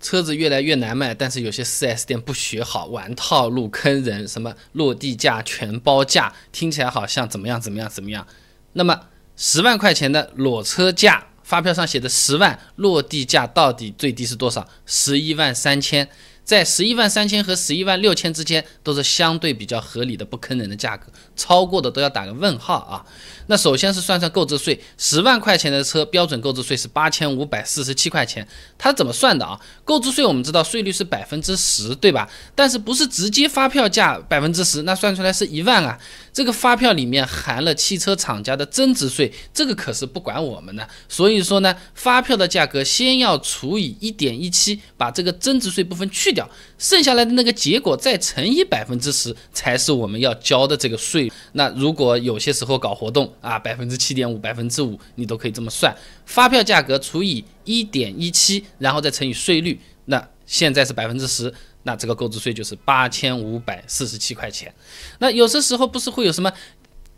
车子越来越难卖，但是有些 4S 店不学好玩套路坑人，什么落地价、全包价，听起来好像怎么样怎么样怎么样。那么十万块钱的裸车价，发票上写的十万，落地价到底最低是多少？十一万三千。在十一万三千和十一万六千之间都是相对比较合理的、不坑人的价格，超过的都要打个问号啊。那首先是算算购置税，十万块钱的车标准购置税是八千五百四十七块钱，它怎么算的啊？购置税我们知道税率是百分之十，对吧？但是不是直接发票价百分之十？那算出来是一万啊。这个发票里面含了汽车厂家的增值税，这个可是不管我们的。所以说呢，发票的价格先要除以一点一七，把这个增值税部分去掉，剩下来的那个结果再乘以百分之十，才是我们要交的这个税。那如果有些时候搞活动啊，百分之七点五、百分之五，你都可以这么算：发票价格除以一点一七，然后再乘以税率。那现在是百分之十。那这个购置税就是八千五百四十七块钱。那有些时候不是会有什么，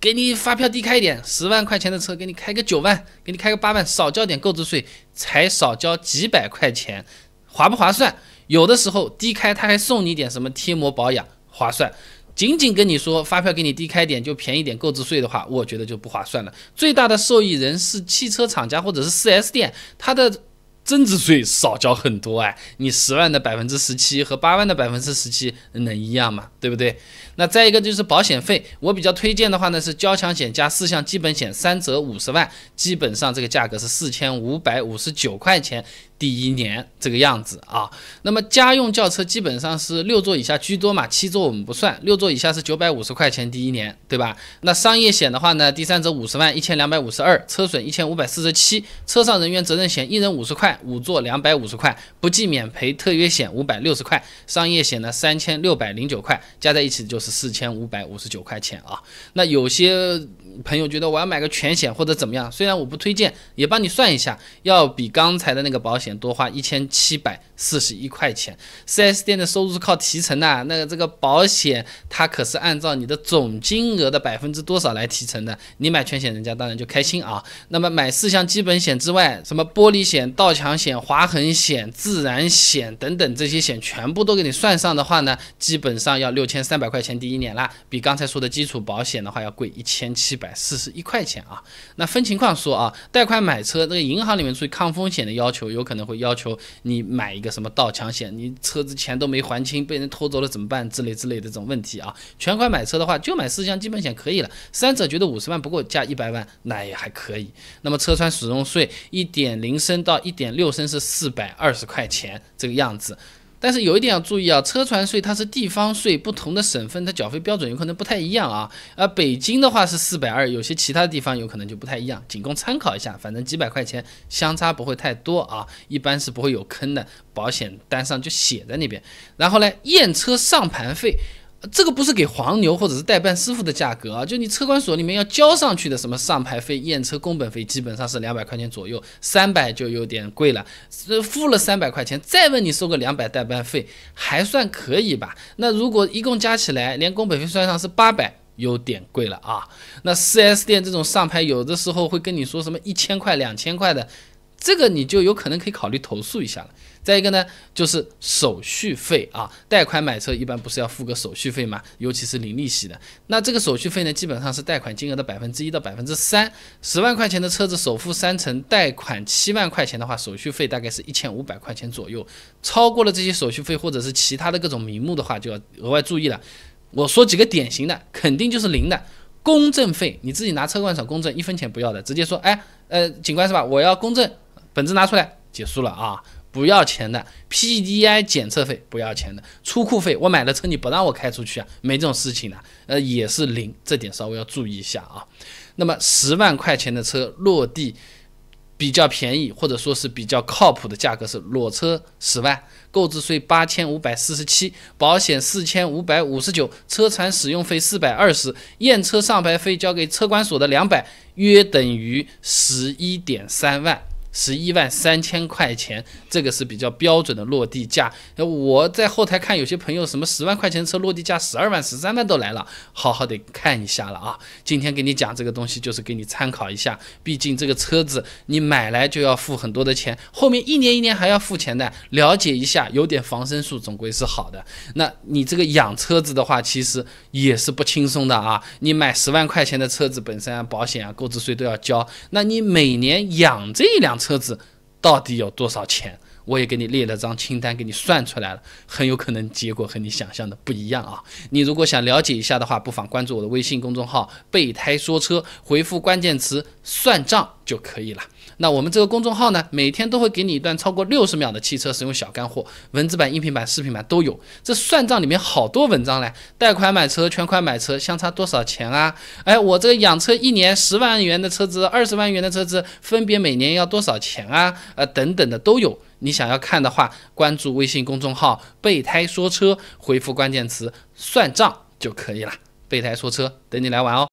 给你发票低开一点，十万块钱的车给你开个九万，给你开个八万，少交点购置税，才少交几百块钱，划不划算？有的时候低开他还送你点什么贴膜保养，划算。仅仅跟你说发票给你低开点就便宜点购置税的话，我觉得就不划算了。最大的受益人是汽车厂家或者是 4S 店，他的。增值税少交很多哎，你十万的百分之十七和八万的百分之十七能一样吗？对不对？那再一个就是保险费，我比较推荐的话呢是交强险加四项基本险三者五十万，基本上这个价格是四千五百五十九块钱。第一年这个样子啊，那么家用轿车基本上是六座以下居多嘛，七座我们不算，六座以下是九百五十块钱第一年，对吧？那商业险的话呢，第三者五十万一千两百五十二，车损一千五百四十七，车上人员责任险一人五十块，五座两百五十块，不计免赔特约险五百六十块，商业险呢三千六百零九块，加在一起就是四千五百五十九块钱啊。那有些。朋友觉得我要买个全险或者怎么样，虽然我不推荐，也帮你算一下，要比刚才的那个保险多花一千七百四十一块钱。四 s 店的收入是靠提成的，那个这个保险它可是按照你的总金额的百分之多少来提成的。你买全险，人家当然就开心啊。那么买四项基本险之外，什么玻璃险、盗抢险、划痕险、自燃险等等这些险全部都给你算上的话呢，基本上要六千三百块钱第一年啦，比刚才说的基础保险的话要贵一千七。百四十一块钱啊，那分情况说啊，贷款买车，那个银行里面出于抗风险的要求，有可能会要求你买一个什么盗抢险，你车子钱都没还清，被人偷走了怎么办？之类之类的这种问题啊。全款买车的话，就买四项基本险可以了。三者觉得五十万不够，加一百万那也还可以。那么车船使用税，一点零升到一点六升是四百二十块钱这个样子。但是有一点要注意啊，车船税它是地方税，不同的省份它缴费标准有可能不太一样啊。而北京的话是四百二，有些其他地方有可能就不太一样，仅供参考一下。反正几百块钱相差不会太多啊，一般是不会有坑的，保险单上就写在那边。然后呢，验车上牌费。这个不是给黄牛或者是代办师傅的价格啊，就你车管所里面要交上去的什么上牌费、验车工本费，基本上是两百块钱左右，三百就有点贵了。付了三百块钱，再问你收个两百代办费，还算可以吧？那如果一共加起来，连工本费算上是八百，有点贵了啊。那四 S 店这种上牌，有的时候会跟你说什么一千块、两千块的。这个你就有可能可以考虑投诉一下了。再一个呢，就是手续费啊，贷款买车一般不是要付个手续费吗？尤其是零利息的，那这个手续费呢，基本上是贷款金额的百分之一到百分之三。十万块钱的车子，首付三成，贷款七万块钱的话，手续费大概是一千五百块钱左右。超过了这些手续费或者是其他的各种名目的话，就要额外注意了。我说几个典型的，肯定就是零的，公证费，你自己拿车管所公证，一分钱不要的，直接说，哎，呃，警官是吧？我要公证。本子拿出来，结束了啊！不要钱的 PDI 检测费，不要钱的出库费。我买了车，你不让我开出去啊？没这种事情的，呃，也是零，这点稍微要注意一下啊。那么十万块钱的车落地比较便宜，或者说是比较靠谱的价格是裸车十万，购置税八千五百四十七，保险四千五百五十九，车船使用费四百二十，验车上牌费交给车管所的两百，约等于十一点三万。十一万三千块钱，这个是比较标准的落地价。我在后台看有些朋友什么十万块钱车落地价十二万、十三万都来了，好好的看一下了啊。今天给你讲这个东西就是给你参考一下，毕竟这个车子你买来就要付很多的钱，后面一年一年还要付钱的。了解一下有点防身术总归是好的。那你这个养车子的话，其实也是不轻松的啊。你买十万块钱的车子，本身保险啊、购置税都要交，那你每年养这一辆。车子到底有多少钱？我也给你列了张清单，给你算出来了，很有可能结果和你想象的不一样啊！你如果想了解一下的话，不妨关注我的微信公众号“备胎说车”，回复关键词“算账”就可以了。那我们这个公众号呢，每天都会给你一段超过六十秒的汽车使用小干货，文字版、音频版、视频版都有。这算账里面好多文章嘞，贷款买车、全款买车相差多少钱啊？哎，我这个养车一年十万元的车子、二十万元的车子，分别每年要多少钱啊？呃，等等的都有。你想要看的话，关注微信公众号“备胎说车”，回复关键词“算账”就可以了。“备胎说车”等你来玩哦。